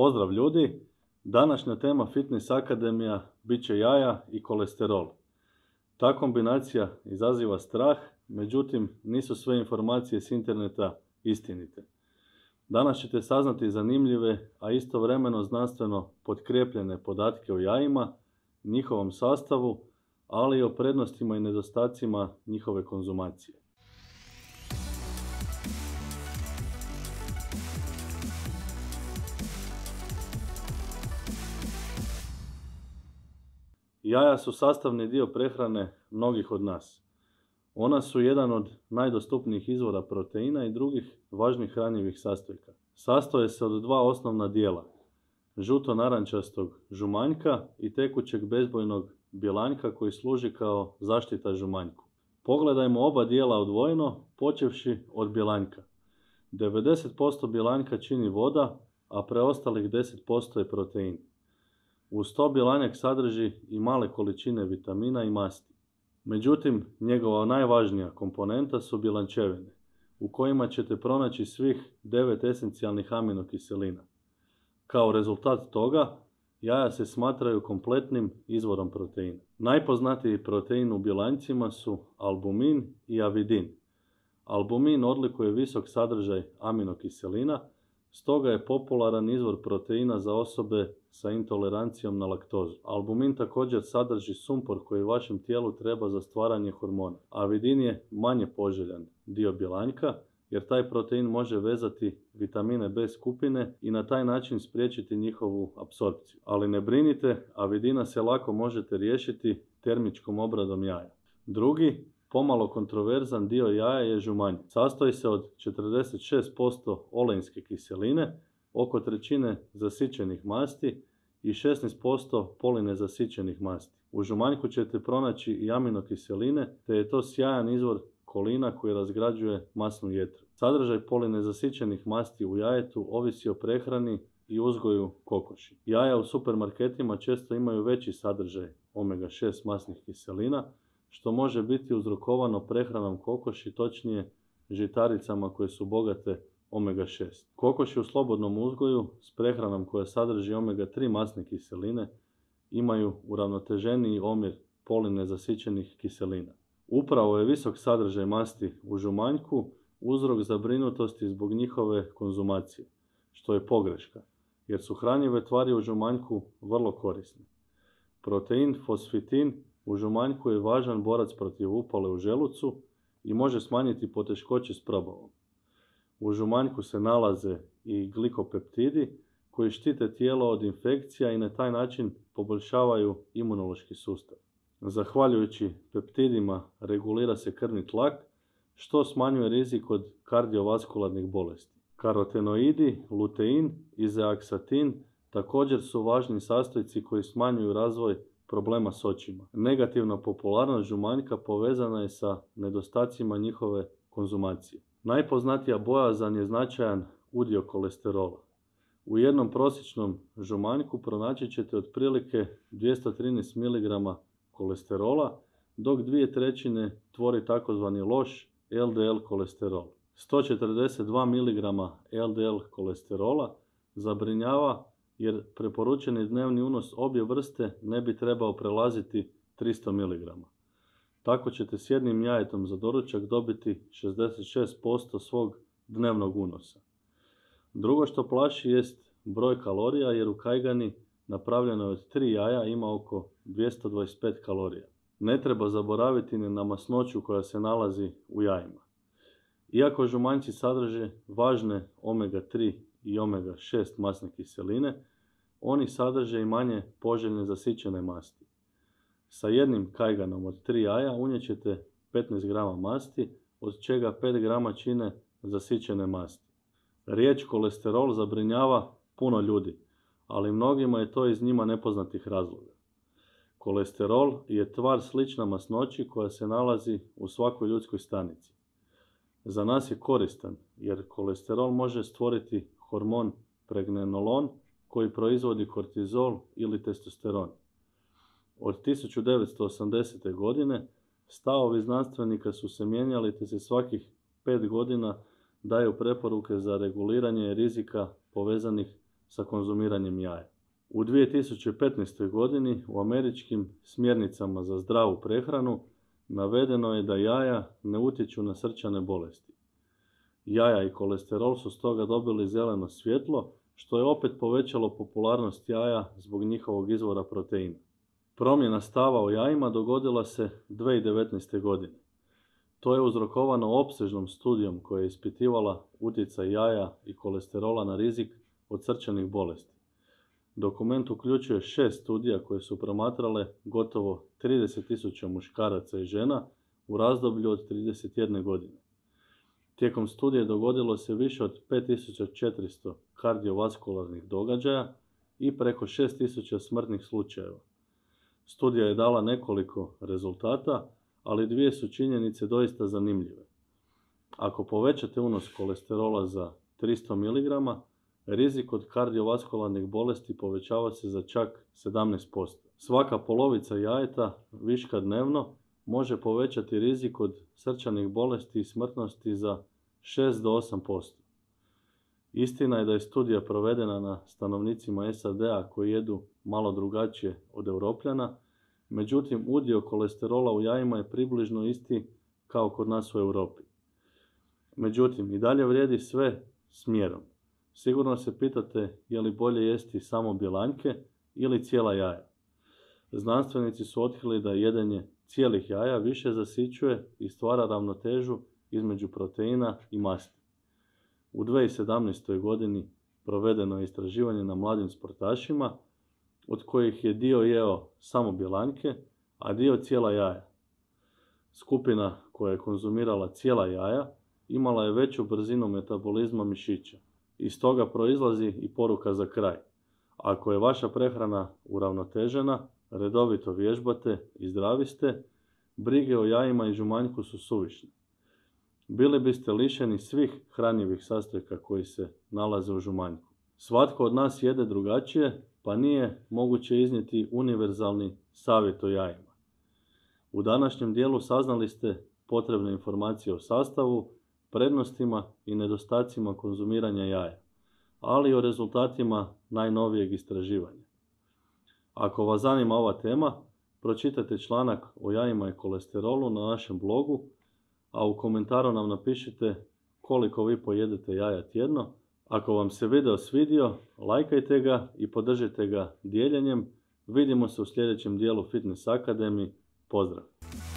Pozdrav ljudi! Današnja tema Fitness Akademija bit će jaja i kolesterol. Ta kombinacija izaziva strah, međutim nisu sve informacije s interneta istinite. Danas ćete saznati zanimljive, a istovremeno znanstveno potkrepljene podatke o jajima, njihovom sastavu, ali i o prednostima i nedostacima njihove konzumacije. Jaja su sastavni dio prehrane mnogih od nas. Ona su jedan od najdostupnijih izvora proteina i drugih važnih hranjivih sastojka. Sastoje se od dva osnovna dijela, žuto-narančastog žumanjka i tekućeg bezbojnog bjelanjka koji služi kao zaštita žumanjku. Pogledajmo oba dijela odvojeno, počevši od bjelanjka. 90% bjelanjka čini voda, a preostalih 10% je protein. Uz to bjelanjak sadrži i male količine vitamina i masti. Međutim, njegova najvažnija komponenta su bilančevine. u kojima ćete pronaći svih devet esencijalnih aminokiselina. Kao rezultat toga, jaja se smatraju kompletnim izvorom proteina. Najpoznatiji protein u bilancima su albumin i avidin. Albumin odlikuje visok sadržaj aminokiselina, Stoga je popularan izvor proteina za osobe sa intolerancijom na laktozu. Albumin također sadrži sumpor koji vašem tijelu treba za stvaranje hormona, a vidin je manje poželjan dio bjelanjka jer taj protein može vezati vitamine B skupine i na taj način spriječiti njihovu apsorpciju. Ali ne brinite, avidina se lako možete riješiti termičkom obradom jaja. Drugi Pomalo kontroverzan dio jaja je žumanj. Sastoji se od 46% oleinske kiseline, oko trećine zasićenih masti i 16% poline zasićenih masti. U žumanjku ćete pronaći i aminokiseline, te je to sjajan izvor kolina koji razgrađuje masnu jetru. Sadržaj poline zasićenih masti u jajetu ovisi o prehrani i uzgoju kokoši. Jaja u supermarketima često imaju veći sadržaj omega-6 masnih kiselina, što može biti uzrokovano prehranom kokoši, točnije žitaricama koje su bogate omega-6. Kokoši u slobodnom uzgoju s prehranom koja sadrži omega-3 masne kiseline imaju uravnoteženiji omjer zasićenih kiselina. Upravo je visok sadržaj masti u žumanjku uzrok zabrinutosti zbog njihove konzumacije, što je pogreška, jer su hranjive tvari u žumanjku vrlo korisne. Protein, fosfitin u žumanjku je važan borac protiv upale u želucu i može smanjiti poteškoće s probavom. U žumanjku se nalaze i glikopeptidi koji štite tijelo od infekcija i na taj način poboljšavaju imunološki sustav. Zahvaljujući peptidima regulira se krvni tlak, što smanjuje rizik od kardiovaskularnih bolesti. Karotenoidi, lutein i zeaksatin također su važni sastojci koji smanjuju razvoj problema s očima. Negativna popularnost žumanjka povezana je sa nedostacima njihove konzumacije. Najpoznatija bojazan je značajan udio kolesterola. U jednom prosječnom žumanjku pronaći ćete otprilike 213 mg kolesterola, dok dvije trećine tvori takozvani loš LDL kolesterol. 142 mg LDL kolesterola zabrinjava jer preporučeni dnevni unos obje vrste ne bi trebao prelaziti 300 mg. Tako ćete s jednim jajetom za doručak dobiti 66% svog dnevnog unosa. Drugo što plaši jest broj kalorija jer u kajgani je od tri jaja ima oko 225 kalorija. Ne treba zaboraviti ni na masnoću koja se nalazi u jajima. Iako žumanjci sadrže važne omega-3 i omega 6 masne kiseline, oni sadrže i manje poželjne zasićene masti. Sa jednim kajganom od 3 jaja unjećete 15 grama masti, od čega 5 grama čine zasićene masti. Riječ kolesterol zabrinjava puno ljudi, ali mnogima je to iz njima nepoznatih razloga. Kolesterol je tvar slična masnoći koja se nalazi u svakoj ljudskoj stanici. Za nas je koristan jer kolesterol može stvoriti hormon pregnenolon koji proizvodi kortizol ili testosteron. Od 1980. godine stavovi znanstvenika su se mijenjali te se svakih pet godina daju preporuke za reguliranje rizika povezanih sa konzumiranjem jaja. U 2015. godini u američkim smjernicama za zdravu prehranu navedeno je da jaja ne utječu na srčane bolesti. Jaja i kolesterol su stoga dobili zeleno svjetlo, što je opet povećalo popularnost jaja zbog njihovog izvora proteina. Promjena stava o jajima dogodila se 2019. godine. To je uzrokovano opsežnom studijom koja je ispitivala utjecaj jaja i kolesterola na rizik od srčanih bolesti. Dokument uključuje šest studija koje su promatrale gotovo 30.000 muškaraca i žena u razdoblju od 31 godine. Tijekom studije dogodilo se više od 5400 kardiovaskularnih događaja i preko 6000 smrtnih slučajeva. Studija je dala nekoliko rezultata, ali dvije su činjenice doista zanimljive. Ako povećate unos kolesterola za 300 mg, rizik od kardiovaskularnih bolesti povećava se za čak 17%. Svaka polovica jajeta viška dnevno može povećati rizik od srčanih bolesti i smrtnosti za 6 do 8%. Istina je da je studija provedena na stanovnicima SAD-a koji jedu malo drugačije od europljana, međutim udio kolesterola u jajima je približno isti kao kod nas u Europi. Međutim, i dalje vrijedi sve smjerom. Sigurno se pitate je li bolje jesti samo bjelanjke ili cijela jaja. Znanstvenici su otkrili da jedanje cijelih jaja više zasićuje i stvara ravnotežu između proteina i masti. U 2017. godini provedeno je istraživanje na mladim sportašima, od kojih je dio jeo samo bilanke, a dio cijela jaja. Skupina koja je konzumirala cijela jaja imala je veću brzinu metabolizma mišića. Iz toga proizlazi i poruka za kraj. Ako je vaša prehrana uravnotežena, redovito vježbate i zdravi ste, brige o jajima i žumanjku su suvišne bili biste lišeni svih hranjivih sastojka koji se nalaze u žumanjku. Svatko od nas jede drugačije, pa nije moguće iznijeti univerzalni savjet o jajima. U današnjem dijelu saznali ste potrebne informacije o sastavu, prednostima i nedostacima konzumiranja jaja, ali i o rezultatima najnovijeg istraživanja. Ako vas zanima ova tema, pročitajte članak o jajima i kolesterolu na našem blogu a u komentaru nam napišite koliko vi pojedete jaja tjedno. Ako vam se video svidio, lajkajte ga i podržite ga dijeljenjem. Vidimo se u sljedećem dijelu Fitness Academy. Pozdrav!